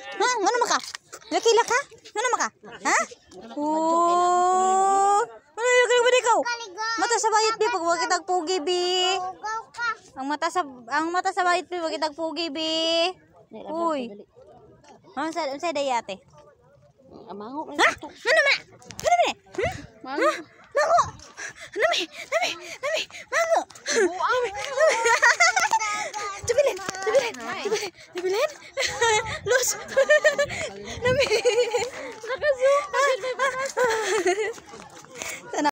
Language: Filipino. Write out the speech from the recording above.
Ha? Ano maka? Lakila laka? Ano maka? Ha? Oh. Ano yung ba ikaw? Mata sa bayit bi pag wag kitag pugi bi. Ang mata sa ang mata sa bayit bi wag kitag pugi bi. Uy. Ha sa sa dayate. Amango. Ha? Ano ma? Ano man? Mango. Mango. Nami, nami, nami, mango. Nabilin? Los! Nabilin! Nakazoom! Nakazoom!